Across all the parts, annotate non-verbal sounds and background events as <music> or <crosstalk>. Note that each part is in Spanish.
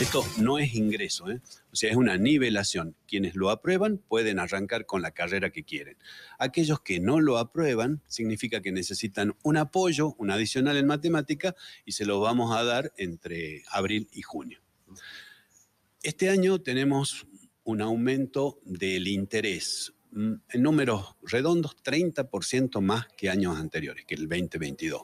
Esto no es ingreso, ¿eh? o sea, es una nivelación. Quienes lo aprueban pueden arrancar con la carrera que quieren. Aquellos que no lo aprueban significa que necesitan un apoyo, un adicional en matemática, y se lo vamos a dar entre abril y junio. Este año tenemos un aumento del interés, mm, en números redondos, 30% más que años anteriores, que el 2022.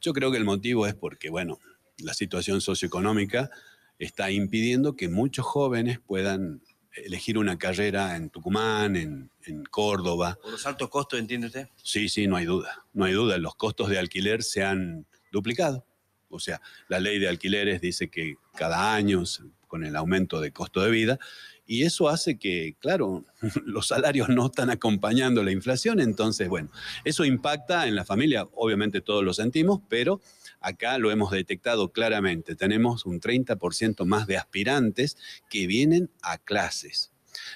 Yo creo que el motivo es porque, bueno, la situación socioeconómica está impidiendo que muchos jóvenes puedan elegir una carrera en Tucumán, en, Córdoba. ¿Por los altos costos, entiende usted? Sí, sí, no hay duda. No hay duda. Los costos de alquiler se han duplicado. O sea, la ley de alquileres dice que cada año, con el aumento de costo de vida, y eso hace que, claro, <laughs> los salarios no están acompañando la inflación, entonces, bueno, eso impacta en la familia, obviamente todos lo sentimos, pero Acá lo hemos detectado claramente. Tenemos un 30% más de aspirantes que vienen a clases.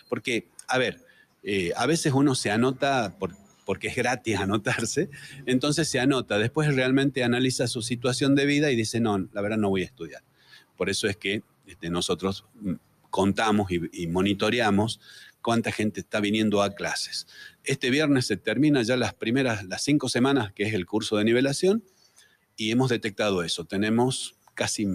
Porque, a ver, eh, a veces uno se anota porque es gratis <laughs> anotarse, entonces se anota, después realmente analiza su situación de vida y dice, no, la verdad no voy a estudiar. Por eso es que este, nosotros mm, contamos y, y, monitoreamos cuánta gente está viniendo a clases. Este viernes se termina ya las primeras, las cinco semanas que es el curso de nivelación y hemos detectado eso. Tenemos casi,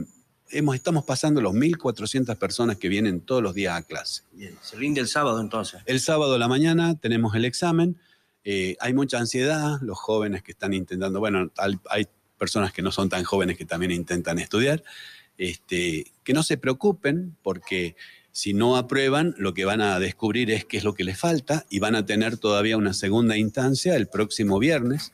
estamos pasando los 1.400 personas que vienen todos los días a clase. se rinde el sábado entonces. El sábado a la mañana tenemos el examen. Eh, hay mucha ansiedad, los jóvenes que están intentando, bueno, hay personas que no son tan jóvenes que también intentan estudiar, este, que no se preocupen porque si no aprueban, lo que van a descubrir es qué es lo que les falta y van a tener todavía una segunda instancia el próximo viernes